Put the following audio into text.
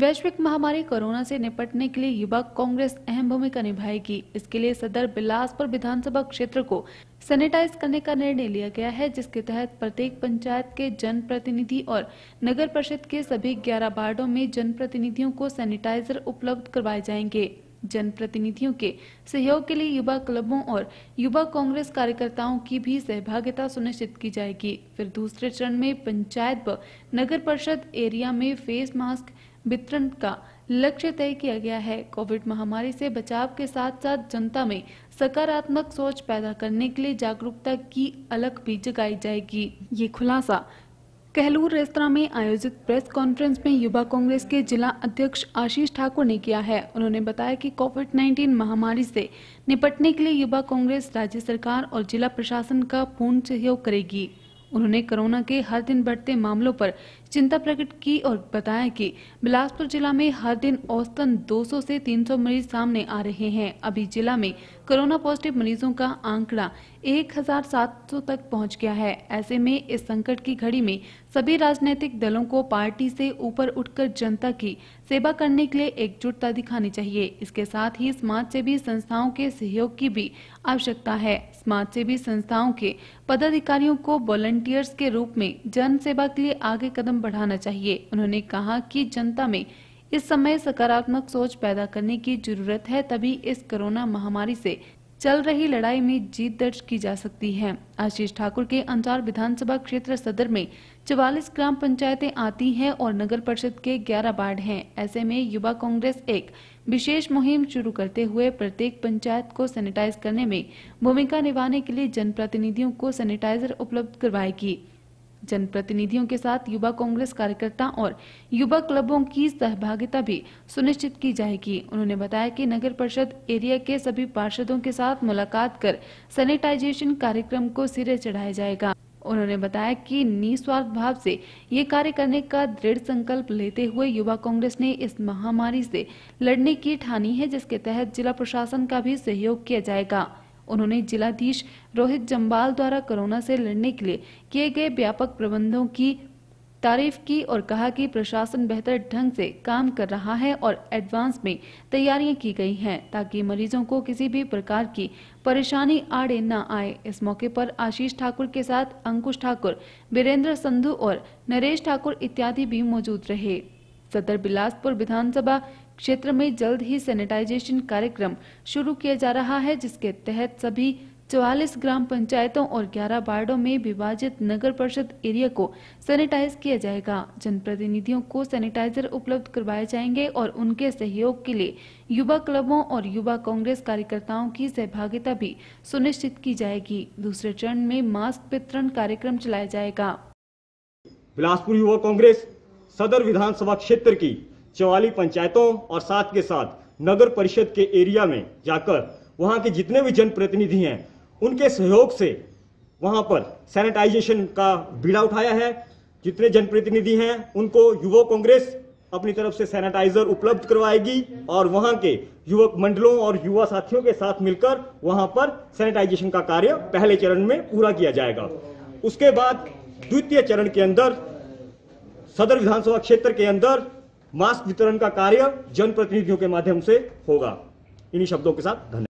वैश्विक महामारी कोरोना से निपटने के लिए युवा कांग्रेस अहम भूमिका निभाएगी इसके लिए सदर बिलासपुर विधानसभा क्षेत्र को सैनिटाइज करने का निर्णय लिया गया है जिसके तहत प्रत्येक पंचायत के जनप्रतिनिधि और नगर परिषद के सभी 11 वार्डो में जनप्रतिनिधियों को सैनिटाइजर उपलब्ध करवाए जाएंगे जनप्रतिनिधियों के सहयोग के लिए युवा क्लबों और युवा कांग्रेस कार्यकर्ताओं की भी सहभागिता सुनिश्चित की जाएगी फिर दूसरे चरण में पंचायत व नगर परिषद एरिया में फेस मास्क वितरण का लक्ष्य तय किया गया है कोविड महामारी से बचाव के साथ साथ जनता में सकारात्मक सोच पैदा करने के लिए जागरूकता की अलग भी जगाई जाएगी ये खुलासा कहलूर रेस्तरा में आयोजित प्रेस कॉन्फ्रेंस में युवा कांग्रेस के जिला अध्यक्ष आशीष ठाकुर ने किया है उन्होंने बताया कि कोविड 19 महामारी से निपटने के लिए युवा कांग्रेस राज्य सरकार और जिला प्रशासन का पूर्ण सहयोग करेगी उन्होंने कोरोना के हर दिन बढ़ते मामलों पर चिंता प्रकट की और बताया कि बिलासपुर जिला में हर दिन औसतन 200 से 300 मरीज सामने आ रहे हैं अभी जिला में कोरोना पॉजिटिव मरीजों का आंकड़ा 1,700 तक पहुंच गया है ऐसे में इस संकट की घड़ी में सभी राजनीतिक दलों को पार्टी से ऊपर उठकर जनता की सेवा करने के लिए एकजुटता दिखानी चाहिए इसके साथ ही समाज सेवी संस्थाओं के सहयोग की भी आवश्यकता है समाज सेवी संस्थाओं के पदाधिकारियों को वॉलंटियर वॉलंटियर्स के रूप में जन सेवा के लिए आगे कदम बढ़ाना चाहिए उन्होंने कहा कि जनता में इस समय सकारात्मक सोच पैदा करने की जरूरत है तभी इस कोरोना महामारी से चल रही लड़ाई में जीत दर्ज की जा सकती है आशीष ठाकुर के अंजार विधानसभा क्षेत्र सदर में चवालीस ग्राम पंचायतें आती हैं और नगर परिषद के 11 वार्ड हैं ऐसे में युवा कांग्रेस एक विशेष मुहिम शुरू करते हुए प्रत्येक पंचायत को सैनिटाइज करने में भूमिका निभाने के लिए जनप्रतिनिधियों को सैनिटाइजर उपलब्ध करवाएगी जनप्रतिनिधियों के साथ युवा कांग्रेस कार्यकर्ता और युवा क्लबों की सहभागिता भी सुनिश्चित की जाएगी उन्होंने बताया कि नगर परिषद एरिया के सभी पार्षदों के साथ मुलाकात कर सैनिटाइजेशन कार्यक्रम को सिरे चढ़ाया जाएगा उन्होंने बताया कि निस्वार्थ भाव से ये कार्य करने का दृढ़ संकल्प लेते हुए युवा कांग्रेस ने इस महामारी से लड़ने की ठानी है जिसके तहत जिला प्रशासन का भी सहयोग किया जाएगा उन्होंने जिलाधीश रोहित जम्बाल द्वारा कोरोना से लड़ने के लिए किए गए व्यापक प्रबंधों की तारीफ की और कहा कि प्रशासन बेहतर ढंग से काम कर रहा है और एडवांस में तैयारियां की गई हैं ताकि मरीजों को किसी भी प्रकार की परेशानी आड़े न आए इस मौके पर आशीष ठाकुर के साथ अंकुश ठाकुर वीरेंद्र संधु और नरेश ठाकुर इत्यादि भी मौजूद रहे सदर बिलासपुर विधानसभा क्षेत्र में जल्द ही सैनिटाइजेशन कार्यक्रम शुरू किया जा रहा है जिसके तहत सभी चौवालीस ग्राम पंचायतों और 11 वार्डो में विभाजित नगर परिषद एरिया को सैनिटाइज किया जाएगा जनप्रतिनिधियों को सैनिटाइजर उपलब्ध करवाए जाएंगे और उनके सहयोग के लिए युवा क्लबों और युवा कांग्रेस कार्यकर्ताओं की सहभागिता भी सुनिश्चित की जाएगी दूसरे चरण में मास्क वितरण कार्यक्रम चलाया जाएगा बिलासपुर युवा कांग्रेस सदर विधानसभा क्षेत्र की चौवालीस पंचायतों और साथ के साथ नगर परिषद के एरिया में जाकर वहाँ के जितने भी जनप्रतिनिधि हैं उनके सहयोग से वहाँ पर सैनिटाइजेशन का बीड़ा उठाया है जितने जनप्रतिनिधि हैं उनको युवा कांग्रेस अपनी तरफ से सैनिटाइजर उपलब्ध करवाएगी और वहाँ के युवक मंडलों और युवा साथियों के साथ मिलकर वहाँ पर सैनिटाइजेशन का कार्य पहले चरण में पूरा किया जाएगा उसके बाद द्वितीय चरण के अंदर सदर विधानसभा क्षेत्र के अंदर मास्क वितरण का कार्य जनप्रतिनिधियों के माध्यम से होगा इन्हीं शब्दों के साथ धन्यवाद